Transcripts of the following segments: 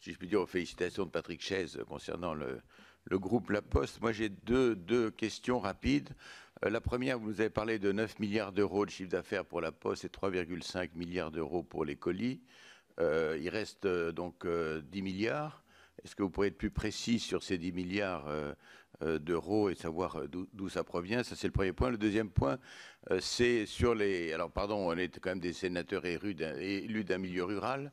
si je puis dire, aux félicitations de Patrick Chaise concernant le, groupe La Poste. Moi, j'ai deux, deux, questions rapides. Euh, la première, vous nous avez parlé de 9 milliards d'euros de chiffre d'affaires pour La Poste et 3,5 milliards d'euros pour les colis. Euh, il reste euh, donc 10 milliards. Est-ce que vous pourriez être plus précis sur ces 10 milliards d'euros et savoir d'où ça provient Ça, c'est le premier point. Le deuxième point, c'est sur les... Alors, pardon, on est quand même des sénateurs élus d'un milieu rural.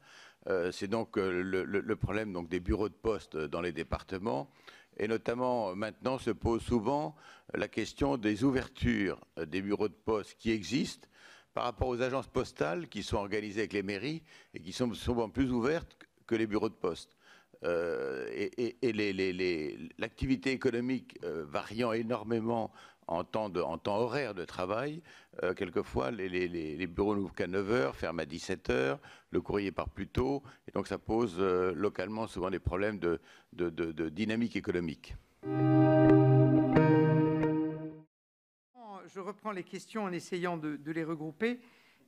Euh, c'est donc euh, le, problème des bureaux de poste dans les départements. Et notamment, maintenant, se pose souvent la question des ouvertures euh, des bureaux de poste qui existent par rapport aux agences postales qui sont organisées avec les mairies et qui sont souvent plus ouvertes que les bureaux de poste. et, l'activité économique variant énormément en temps, horaire de travail. Euh, quelquefois, les, les, bureaux n'ouvrent qu'à 9h, ferment à 17h, le courrier part plus tôt, et donc ça pose euh, localement souvent des problèmes de, de dynamique économique. Je reprends les questions en essayant de, les regrouper.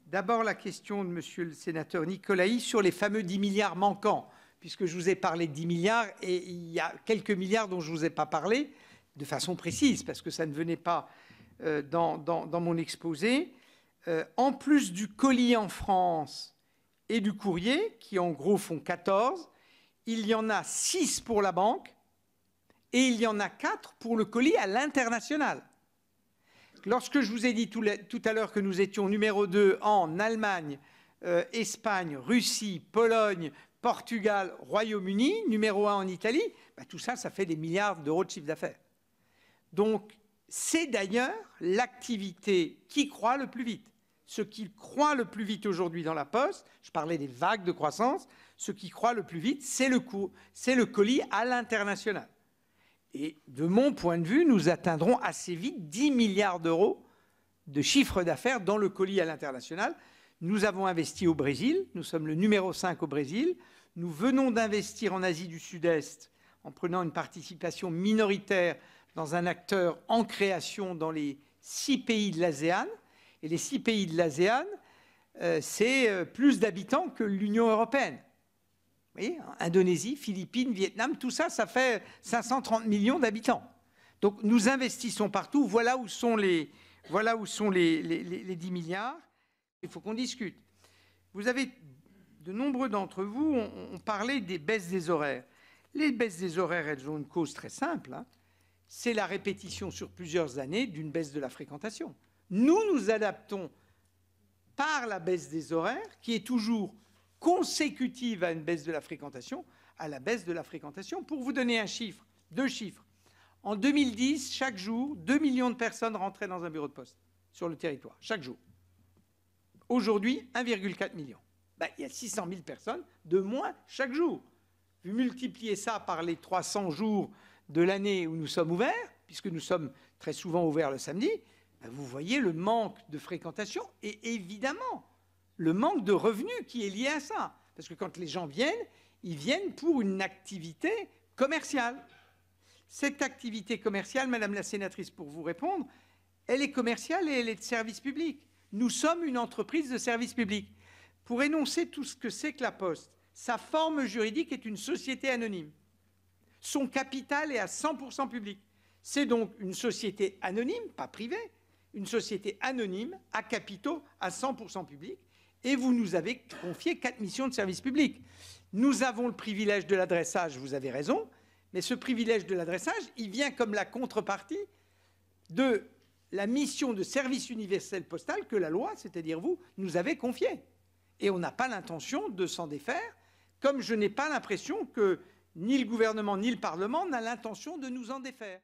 D'abord, la question de Monsieur le sénateur Nicolaï sur les fameux 10 milliards manquants, puisque je vous ai parlé de 10 milliards et il y a quelques milliards dont je ne vous ai pas parlé de façon précise, parce que ça ne venait pas euh, dans, mon exposé, euh, en plus du colis en France et du courrier, qui en gros font 14, il y en a 6 pour la banque et il y en a 4 pour le colis à l'international. Lorsque je vous ai dit tout, à l'heure que nous étions numéro 2 en Allemagne, euh, Espagne, Russie, Pologne, Portugal, Royaume-Uni, numéro 1 en Italie, bah, tout ça, ça fait des milliards d'euros de chiffre d'affaires. Donc, c'est d'ailleurs l'activité qui croît le plus vite. Ce qui croît le plus vite aujourd'hui dans la poste, je parlais des vagues de croissance, ce qui croît le plus vite, c'est le c'est le colis à l'international. Et de mon point de vue, nous atteindrons assez vite 10 milliards d'euros de chiffre d'affaires dans le colis à l'international. Nous avons investi au Brésil, nous sommes le numéro 5 au Brésil, nous venons d'investir en Asie du Sud-Est en prenant une participation minoritaire dans un acteur en création dans les six pays de l'ASEAN. Et les six pays de l'ASEAN, euh, c'est euh, plus d'habitants que l'Union européenne. Vous voyez, Indonésie, Philippines, Vietnam, tout ça, ça fait 530 millions d'habitants. Donc nous investissons partout. Voilà où sont les, voilà où sont les, 10 milliards. Il faut qu'on discute. Vous avez, de nombreux d'entre vous ont, parlé des baisses des horaires. Les baisses des horaires, elles ont une cause très simple. Hein c'est la répétition sur plusieurs années d'une baisse de la fréquentation. Nous nous adaptons par la baisse des horaires, qui est toujours consécutive à une baisse de la fréquentation, à la baisse de la fréquentation. Pour vous donner un chiffre, deux chiffres, en 2010, chaque jour, 2 millions de personnes rentraient dans un bureau de poste sur le territoire, chaque jour. Aujourd'hui, 1,4 million. Ben, il y a 600 000 personnes de moins chaque jour. Vous multipliez ça par les 300 jours de l'année où nous sommes ouverts, puisque nous sommes très souvent ouverts le samedi, ben, vous voyez le manque de fréquentation et évidemment le manque de revenus qui est lié à ça. Parce que quand les gens viennent, ils viennent pour une activité commerciale. Cette activité commerciale, Madame la Sénatrice, pour vous répondre, elle est commerciale et elle est de service public. Nous sommes une entreprise de service public. Pour énoncer tout ce que c'est que la Poste, sa forme juridique est une société anonyme. Son capital est à 100% public. C'est donc une société anonyme, pas privée, une société anonyme à capitaux à 100% public. Et vous nous avez confié quatre missions de service public. Nous avons le privilège de l'adressage, vous avez raison, mais ce privilège de l'adressage, il vient comme la contrepartie de la mission de service universel postal que la loi, c'est-à-dire vous, nous avez confiée. Et on n'a pas l'intention de s'en défaire, comme je n'ai pas l'impression que ni le gouvernement ni le Parlement n'a l'intention de nous en défaire.